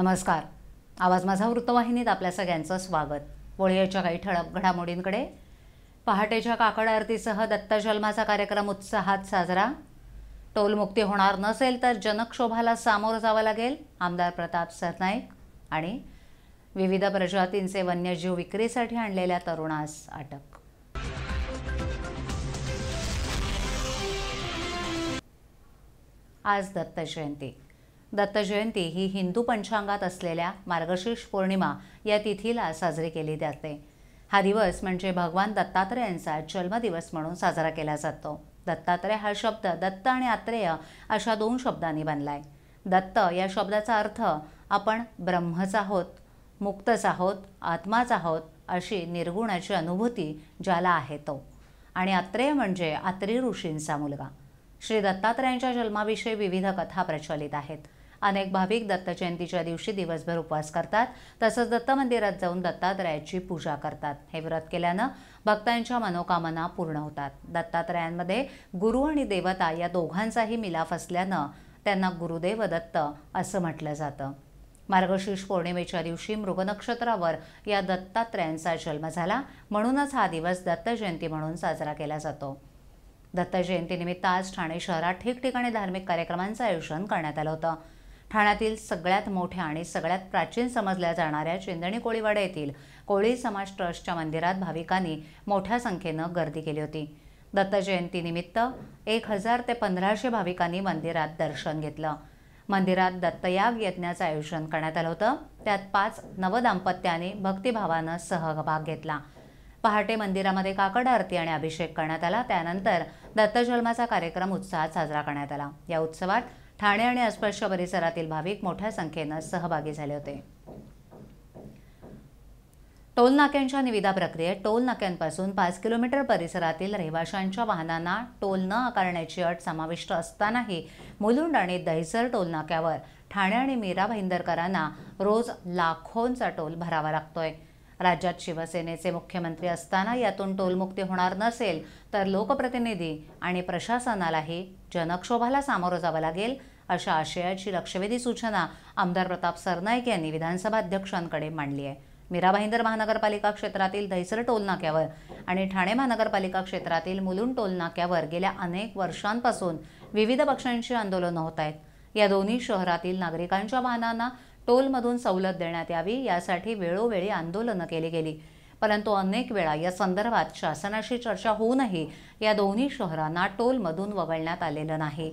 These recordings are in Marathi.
नमस्कार आवाज माझा वृत्तवाहिनीत आपल्या सगळ्यांचं स्वागत वोळीयाच्या काही ठळक घडामोडींकडे पहाटेच्या काकड आरतीसह जन्माचा कार्यक्रम उत्साहात साजरा टोलमुक्ती होणार नसेल तर जनक्षोभाला सामोरं जावं लागेल आमदार प्रताप सरनाईक आणि विविध प्रजातींचे वन्यजीव विक्रीसाठी आणलेल्या तरुणास अटक आज दत्त जयंती दत्तजयंती जयंती ही हिंदू पंचांगात असलेल्या मार्गशीर्ष पौर्णिमा या तिथीला साजरी केली जाते हा दिवस म्हणजे भगवान दत्तात्रय जन्मदिवस म्हणून साजरा केला जातो दत्तात्रय हा शब्द दत्त आणि आत्रेय अशा दोन शब्दांनी बनला दत्त या शब्दाचा अर्थ आपण ब्रह्मच आहोत मुक्तच आहोत आत्माच आहोत अशी निर्गुणाची अनुभूती ज्याला आहे तो आणि आत्रेय म्हणजे आत्री ऋषींचा मुलगा श्री दत्तात्रयांच्या जन्माविषयी विविध कथा प्रचलित आहेत अनेक भाविक दत्तजयंतीच्या जयंतीच्या दिवशी दिवसभर उपवास करतात तसंच दत्त मंदिरात जाऊन दत्तात्रयाची पूजा करतात हे व्रत केल्यानं भक्तांच्या मनोकामना पूर्ण होतात दत्तात्रयांमध्ये गुरु आणि देवता या दोघांचाही मिलाफ असल्यानं त्यांना गुरुदेव दत्त असं म्हटलं जातं मार्गशीर्ष पौर्णिमेच्या दिवशी मृगनक्षत्रावर या दत्तात्रयांचा जन्म झाला म्हणूनच हा दिवस दत्त जयंती म्हणून साजरा केला जातो दत्त जयंतीनिमित्त आज ठाणे शहरात ठिकठिकाणी धार्मिक कार्यक्रमांचं आयोजन करण्यात आलं होतं ठाण्यातील सगळ्यात मोठ्या आणि सगळ्यात प्राचीन समजल्या जाणाऱ्या चिंदणी कोळीवाडा येथील कोळी समाज ट्रस्टच्या मंदिरात भाविकांनी मोठ्या संख्येनं गर्दी केली होती दत्त एक हजार ते पंधराशे भाविकांनी मंदिरात दर्शन घेतलं मंदिरात दत्तयाग यज्ञाचं आयोजन करण्यात आलं होतं त्यात पाच नवदाम्पत्याने भक्तिभावानं सहभाग घेतला पहाटे मंदिरामध्ये काकड आरती आणि अभिषेक करण्यात आला त्यानंतर दत्तजन्माचा कार्यक्रम उत्साहात साजरा करण्यात आला या उत्सवात ठाणे आणि आसपासच्या परिसरातील भाविक मोठ्या संख्येनं सहभागी झाले होते टोल नाक्यांच्या निविदा प्रक्रियेत टोल नाक्यांपासून पाच किलोमीटर परिसरातील रहिवाशांच्या वाहनांना टोल न आकारण्याची अट समाविष्ट असतानाही मुलुंड आणि दहिसर टोल नाक्यावर ठाणे आणि मीरा भाईंदरकरांना रोज लाखोंचा टोल भरावा लागतोय राज्यात शिवसेनेचे मुख्यमंत्री असताना यातून टोलमुक्ती होणार नसेल तर लोकप्रतिनिधी आणि प्रशासनालाही जनक्षोभाला सामोरं जावं लागेल अशा आशयाची लक्षवेधी सूचना आमदार प्रताप सरनाईक यांनी विधानसभा अध्यक्षांकडे मांडली आहे मीरा भाईंदर महानगरपालिका क्षेत्रातील दहिसर टोलनाक्यावर आणि ठाणे महानगरपालिका क्षेत्रातील मुलुंड टोलनाक्यावर गेल्या अनेक वर्षांपासून विविध पक्षांची आंदोलनं होत आहेत या दोन्ही शहरातील नागरिकांच्या वाहनांना टोलमधून सवलत देण्यात यावी यासाठी वेळोवेळी आंदोलनं केली गेली परंतु अनेक वेळा या संदर्भात शासनाशी चर्चा होऊनही या दोन्ही शहरांना टोलमधून वगळण्यात आलेलं नाही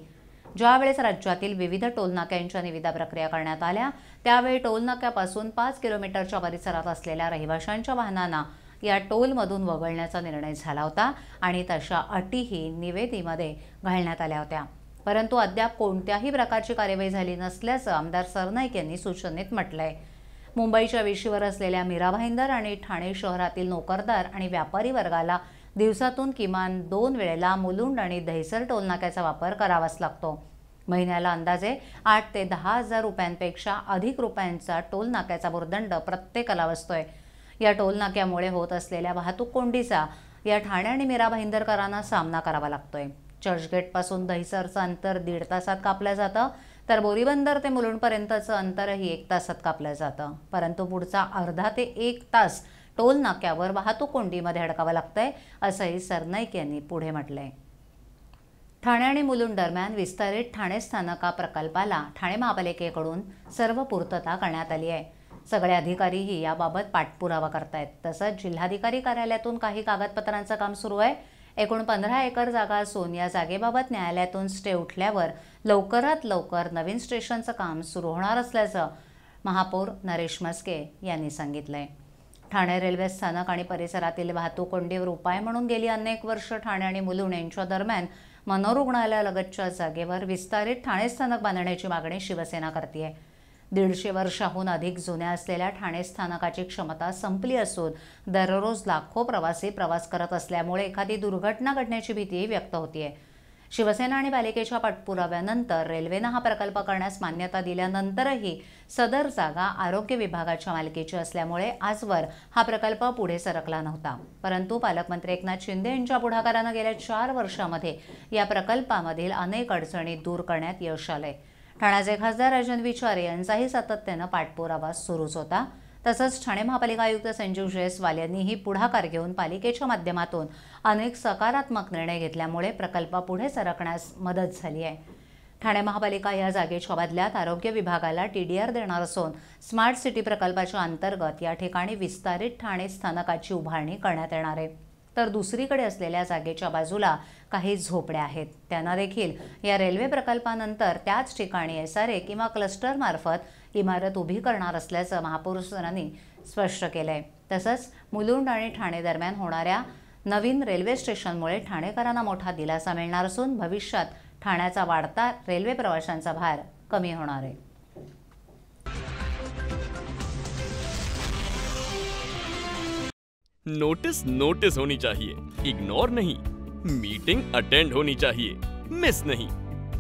ज्यावेळेस राज्यातील विविध टोलनाक्यांच्या निविदा प्रक्रिया करण्यात आल्या त्यावेळी टोलनाक्यापासून पाच किलोमीटरच्या परिसरात असलेल्या रहिवाशांच्या वाहनांना या टोलमधून वगळण्याचा निर्णय झाला होता आणि तशा अटीही निवेदीमध्ये घालण्यात आल्या होत्या परंतु अद्याप कोणत्याही प्रकारची कार्यवाही झाली नसल्याचं आमदार सरनाईक यांनी सूचनेत म्हटलं आहे मुंबईच्या वेशीवर असलेल्या मीरा भाईंदर आणि ठाणे शहरातील नोकरदार आणि व्यापारी वर्गाला दिवसातून किमान दोन वेळेला मुलुंड आणि दहिसर टोलनाक्याचा वापर करावाच लागतो महिन्याला अंदाजे आठ ते दहा हजार रुपयांपेक्षा अधिक रुपयांचा टोल नाक्याचा भुर्दंड प्रत्येकाला बसतोय या टोल नाक्यामुळे होत असलेल्या वाहतूक कोंडीचा या ठाणे आणि मीरा भाईंदरकरांना सामना करावा लागतोय चर्चगेटपासून दहिसरचं अंतर दीड तासात कापलं जातं तर बोरीबंदर ते मुलुंडपर्यंतचं अंतरही एक तासात कापलं जातं परंतु पुढचा अर्धा ते एक तास टोल नाक्यावर वाहतूक कोंडीमध्ये अडकावं लागतंय असंही सरनाईक यांनी पुढे म्हटलंय ठाणे आणि मुलुंड दरम्यान विस्तारित ठाणे स्थानका प्रकल्पाला ठाणे महापालिकेकडून सर्व पूर्तता करण्यात आली आहे सगळे अधिकारीही याबाबत पाठपुरावा करतायत तसंच जिल्हाधिकारी कार्यालयातून काही कागदपत्रांचं काम सुरू आहे एकूण पंधरा एकर जागा असून या जागेबाबत न्यायालयातून स्टे उठल्यावर लवकरात लवकर नवीन स्टेशनचं काम सुरू होणार असल्याचं महापौर नरेश मस्के यांनी सांगितलंय ठाणे रेल्वे स्थानक आणि परिसरातील वाहतूक कोंडीवर उपाय म्हणून गेली अनेक वर्ष ठाणे आणि मुलुंड यांच्या दरम्यान मनोरुग्णालयालगतच्या जागेवर विस्तारित ठाणे स्थानक बांधण्याची मागणी शिवसेना करते आहे दीडशे वर्षाहून अधिक जुन्या असलेल्या ठाणे स्थानकाची क्षमता संपली असून दररोज लाखो प्रवासी प्रवास करत असल्यामुळे एखादी दुर्घटना घडण्याची भीतीही व्यक्त होतीये शिवसेना आणि पालिकेच्या पाठपुराव्यानंतर रेल्वेनं हा प्रकल्प करण्यास मान्यता दिल्यानंतरही सदर जागा आरोग्य विभागाच्या मालकीची असल्यामुळे आजवर हा प्रकल्प पुढे सरकला नव्हता परंतु पालकमंत्री एकनाथ शिंदे यांच्या पुढाकारानं गेल्या चार वर्षामध्ये या प्रकल्पामधील अनेक अडचणी दूर करण्यात यश आलंय ठाण्याचे खासदार राजन विचारे यांचाही सातत्यानं पाठपुरावा सुरूच होता तसंच ठाणे महापालिका आयुक्त संजीव जयस्वाल यांनीही पुढाकार घेऊन पालिकेच्या माध्यमातून अनेक सकारात्मक निर्णय घेतल्यामुळे प्रकल्प पुढे सरकण्यास मदत झाली आहे ठाणे महापालिका या जागेच्या बदल्यात आरोग्य विभागाला टी डी आर देणार असून स्मार्ट सिटी प्रकल्पाच्या अंतर्गत या ठिकाणी विस्तारित ठाणे स्थानकाची उभारणी करण्यात येणार आहे तर दुसरीकडे असलेल्या जागेच्या बाजूला काही झोपड्या आहेत त्यांना देखील या रेल्वे प्रकल्पानंतर त्याच ठिकाणी एस आर ए किंवा क्लस्टरमार्फत इमारत उभी करणार असल्याचं महापौरांनी स्पष्ट केलं आहे तसंच मुलुंड आणि ठाणे दरम्यान होणाऱ्या नवीन रेल्वे स्टेशनमुळे ठाणेकरांना मोठा दिलासा मिळणार असून भविष्यात ठाण्याचा वाढता रेल्वे प्रवाशांचा भार कमी होणार आहे नोटिस नोटिस होनी चाहिए इग्नोर नहीं मीटिंग अटेंड होनी चाहिए मिस नहीं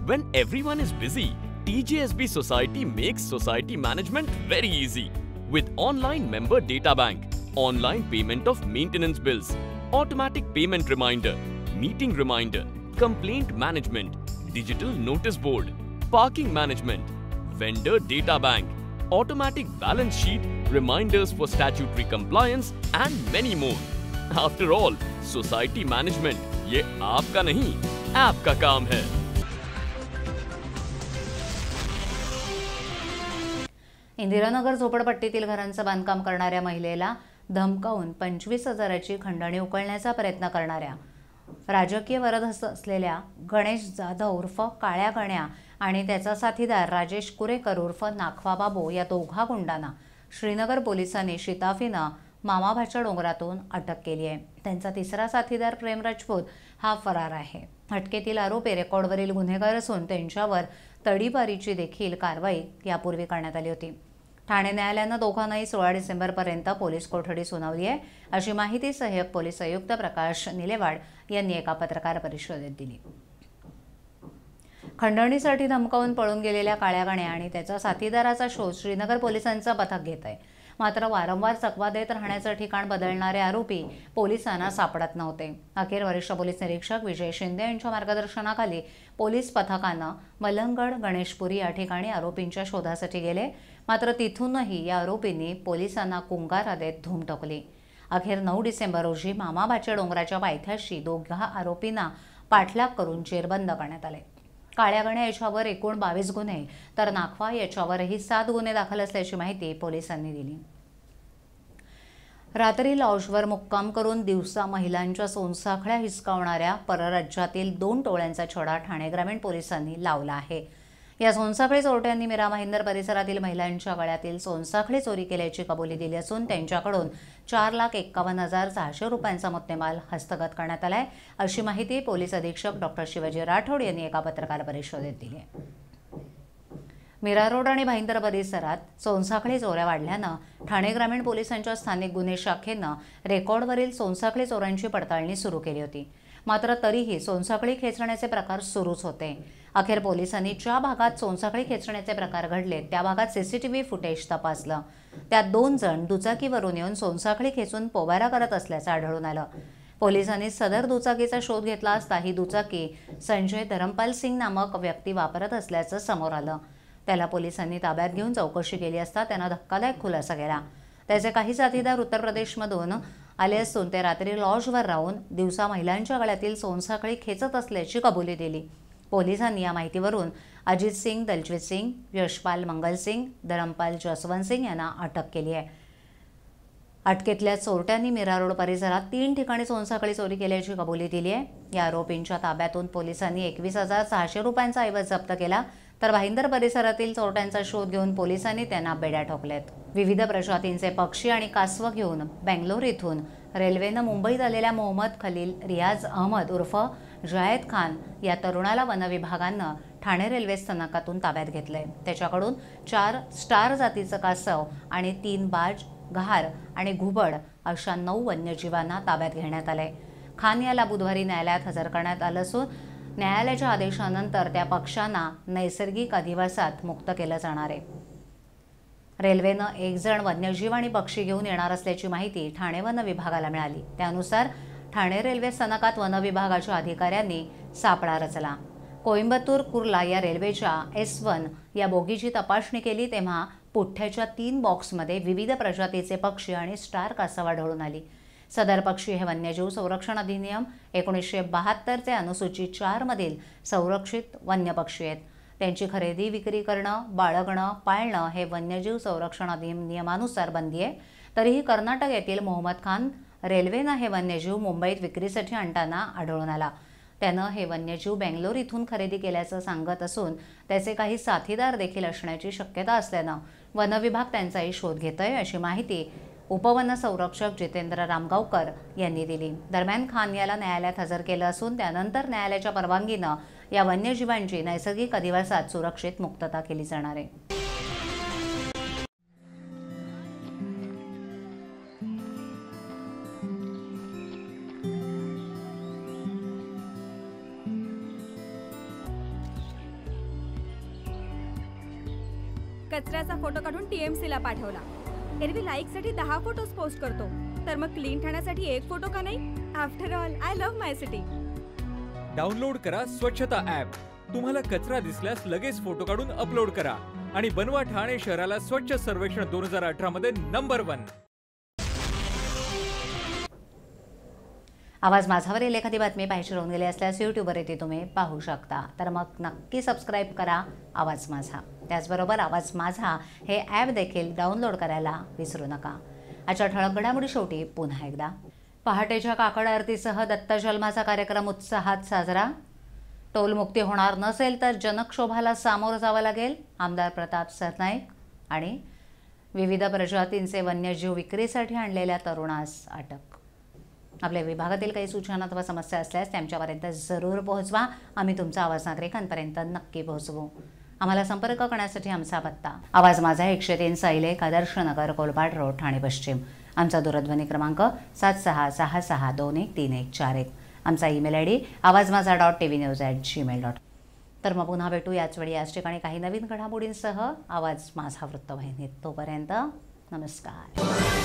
when everyone is busy TGSB society makes society management very easy with online member data bank online payment of maintenance bills automatic payment reminder meeting reminder complaint management digital notice board parking management vendor data bank automatic balance sheet, reminders for statutory compliance and many more. After all, society management ये आपका नहीं आपका काम है इंदिरानगर झोपडपट्टीतील घरांचं बांधकाम करणाऱ्या महिलेला धमकावून पंचवीस हजाराची खंडणी उकळण्याचा प्रयत्न करणाऱ्या राजकीय वरद असलेल्या गणेश जाधव उर्फ काळ्या गण्या आणि त्याचा साथीदार राजेश कुरेकर उर्फ नाखवा या दोघा गुंडांना श्रीनगर पोलिसांनी शिताफीनं मामाभाच्या डोंगरातून अटक केली आहे त्यांचा तिसरा साथीदार प्रेम राजपूत हा फरार आहे अटकेतील आरोपी रेकॉर्डवरील गुन्हेगार असून त्यांच्यावर तडीपारीची देखील कारवाई यापूर्वी करण्यात आली होती ठाणे न्यायालयानं दोघांनाही सोळा डिसेंबरपर्यंत पोलीस कोठडी सुनावली आहे अशी माहिती सहाय्यक पोलीस आयुक्त प्रकाश निलेवाड यांनी एका पत्रकार परिषदेत दिली खंडणीसाठी धमकावून पळून गेलेल्या काळ्या गाण्या आणि त्याच्या साथीदाराचा शोध श्रीनगर पोलिसांचा पथक घेत आहे मात्र वारंवार चकवा देत राहण्याचं ठिकाण बदलणारे आरोपी पोलिसांना सापडत नव्हते अखेर वरिष्ठ पोलीस निरीक्षक विजय शिंदे यांच्या मार्गदर्शनाखाली पोलीस पथकानं मलंगड गणेशपुरी या ठिकाणी आरोपींच्या शोधासाठी गेले मात्र तिथूनही या आरोपींनी पोलिसांना कुंगारा देत धूम टोकली अखेर नऊ डिसेंबर रोजी मामाबाच्या डोंगराच्या पायथ्याशी दोघा आरोपींना पाठलाग करून चेरबंद करण्यात आले काळ्यागण्या याच्यावर एकूण बावीस गुन्हे तर नाखवा याच्यावरही सात गुन्हे दाखल असल्याची माहिती पोलिसांनी दिली रात्री लॉजवर मुक्काम करून दिवसा महिलांच्या सोनसाखळ्या हिसकावणाऱ्या परराज्यातील दोन टोळ्यांचा छडा ठाणे ग्रामीण पोलिसांनी लावला आहे या सोनसाखळी चोरट्यांनी मीरा महिंदर परिसरातील महिलांच्या गळ्यातील सोनसाखळी चोरी केल्याची कबुली दिली असून त्यांच्याकडून चार लाख एक्कावन्न हजार सहाशे रुपयांचा मुद्देमाल हस्तगत करण्यात आला आहे अशी माहिती पोलीस अधीक्षक डॉक्टर शिवाजी राठोड यांनी एका पत्रकार परिषदेत दिली आहे मीरा रोड आणि भाईंदर परिसरात सोनसाखळी चोऱ्या वाढल्यानं ठाणे ग्रामीण पोलिसांच्या स्थानिक गुन्हे शाखेनं रेकॉर्डवरील सोनसाखळी चोरांची पडताळणी सुरू केली होती मात्र तरीही सोनसाखळी खेचण्याचे प्रकार सुरूच होते अखेर पोलिसांनी ज्या भागात सोनसाखळी खेचण्याचे प्रकार घडले त्या भागात सीसीटीव्ही फुटेज तपासलं त्यात दोन जण दुचाकीवरून येऊन सोनसाखळी खेचून पोबारा करत असल्याचं आढळून आलं पोलिसांनी सदर दुचाकीचा शोध घेतला असता ही दुचाकी संजय धरमपाल सिंग नामक व्यक्ती वापरत असल्याचं समोर आलं त्याला पोलिसांनी ताब्यात घेऊन चौकशी केली असता त्यांना धक्कादायक खुलासा केला त्याचे काही साथीदार उत्तर प्रदेशमधून आले असून ते रात्री लॉजवर राहून दिवसा महिलांच्या गळ्यातील सोनसाखळी खेचत असल्याची कबुली दिली पोलिसांनी या माहितीवरून अजित सिंग दलजीत सिंग यशपाल मंगल सिंग धरमपाल जसवंत सिंग यांना अटक केली आहे अटकेतल्या चोरट्यांनी मीरा रोड परिसरात तीन ठिकाणी सोनसाखळी चोरी केल्याची कबुली दिली आहे या आरोपींच्या ताब्यातून पोलिसांनी एकवीस हजार सहाशे रुपयांचा ऐवज जप्त केला तर भाईंदर परिसरातील चोरट्यांचा शोध घेऊन पोलिसांनी त्यांना बेड्या ठोकल्यात विविध प्रजातींचे पक्षी आणि कासव घेऊन बेंगलोर इथून रेल्वेनं मुंबईत आलेल्या मोहम्मद खलील रियाज अहमद उर्फ जायद खान या तरुणाला वनविभागानं ठाणे रेल्वे स्थानकातून ताब्यात घेतलंय त्याच्याकडून चार स्टार जातीचं कासव आणि तीन बाज घार आणि घुबड अशा नऊ वन्यजीवांना ताब्यात घेण्यात आलंय खान याला बुधवारी न्यायालयात हजर करण्यात आलं असून न्यायालयाच्या आदेशानंतर त्या पक्षांना नैसर्गिक अधिवासात मुक्त केलं जाणार आहे रेल्वेनं एक जण वन्यजीव आणि पक्षी घेऊन येणार असल्याची माहिती ठाणे वन विभागाला मिळाली त्यानुसार ठाणे रेल्वे स्थानकात वन विभागाच्या अधिकाऱ्यांनी सापळा रचला कोइंबतूर कुर्ला या रेल्वेच्या एस वन या बोगीची तपासणी केली तेव्हा पुठ्ठ्याच्या तीन बॉक्समध्ये विविध प्रजातीचे पक्षी आणि स्टार कासावा आढळून आली सदर पक्षी हे वन्यजीव संरक्षण अधिनियम एकोणीसशे बहात्तरचे अनुसूचित मधील संरक्षित वन्यपक्षी आहेत त्यांची खरेदी विक्री करणं बाळगणं पाळणं हे वन्यजीव संरक्षण नियमानुसार बंदी आहे तरीही कर्नाटक येथील मोहम्मद खान रेल्वेनं हे वन्यजीव मुंबईत विक्रीसाठी आणताना आढळून आला त्यानं हे वन्यजीव बेंगलोर इथून खरेदी केल्याचं सांगत असून त्याचे काही साथीदार देखील असण्याची शक्यता असल्यानं वनविभाग त्यांचाही शोध घेत आहे अशी माहिती उपवन संरक्षक जितेंद्र रामगावकर यांनी दिली दरम्यान खान याला न्यायालयात हजर केलं असून त्यानंतर न्यायालयाच्या परवानगीनं या वन्यजीवांची नैसर्गिक अधिवासात सुरक्षित मुक्तता केली जाणार आहे कचऱ्याचा फोटो काढून टीएमसीला पाठवला एरवी लाईक साठी दहा फोटोज पोस्ट करतो तर मग क्लीन ठाण्यासाठी एक फोटो का नाही after all I love my city download करा स्वच्छता ऍप तुम्हाला कचरा दिसल्यास लगेच फोटो काढून अपलोड करा आणि बनवा ठाणे शहराला स्वच्छ सर्वेक्षण दोन हजार अठरा मध्ये नंबर वन आवाज येईल एखादी बातमी पाहिजे राहून गेली असल्यास यूट्यूबवर येथे तुम्ही पाहू शकता तर मग नक्की सबस्क्राईब करा आवाज माझा त्याचबरोबर आवाज माझा हे ॲप देखील डाउनलोड करायला विसरू नका आजच्या ठळक घडामोडी शेवटी पुन्हा एकदा पहाटेच्या काकड आरतीसह दत्त जन्माचा कार्यक्रम उत्साहात साजरा टोलमुक्ती होणार नसेल तर जनक्षोभाला सामोरं जावं लागेल आमदार प्रताप सरनाईक आणि विविध प्रजातींचे वन्यजीव विक्रीसाठी आणलेल्या तरुणास अटक आपल्या विभागातील काही सूचना अथवा समस्या असल्यास त्यांच्यापर्यंत जरूर पोहोचवा आम्ही तुमचा आवाज नागरिकांपर्यंत नक्की पोहोचवू आम्हाला संपर्क करण्यासाठी आमचा पत्ता आवाज माझा एकशे तीन साईलेख आदर्श नगर कोलपाड रोड ठाणे पश्चिम आमचा दूरध्वनी क्रमांक सात सहा सहा सहा दोन एक तीन एक चार एक आमचा email I D Awaz Majha dot T V news at Gmail dot तर मग पुन्हा भेटू याच वेळी याच ठिकाणी काही नवीन घडामोडींसह आवाज माझा वृत्तवाहिनीत तोपर्यंत नमस्कार